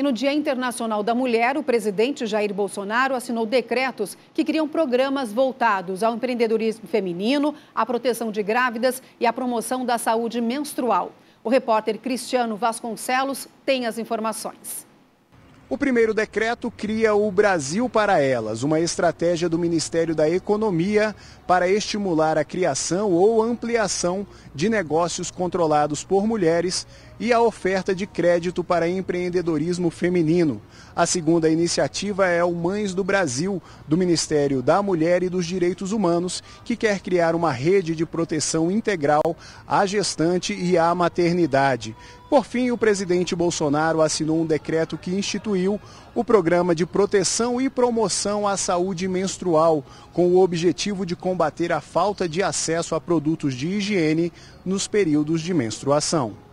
E no Dia Internacional da Mulher, o presidente Jair Bolsonaro assinou decretos que criam programas voltados ao empreendedorismo feminino, à proteção de grávidas e à promoção da saúde menstrual. O repórter Cristiano Vasconcelos tem as informações. O primeiro decreto cria o Brasil para Elas, uma estratégia do Ministério da Economia para estimular a criação ou ampliação de negócios controlados por mulheres e a oferta de crédito para empreendedorismo feminino. A segunda iniciativa é o Mães do Brasil, do Ministério da Mulher e dos Direitos Humanos, que quer criar uma rede de proteção integral à gestante e à maternidade. Por fim, o presidente Bolsonaro assinou um decreto que institui instituiu o Programa de Proteção e Promoção à Saúde Menstrual, com o objetivo de combater a falta de acesso a produtos de higiene nos períodos de menstruação.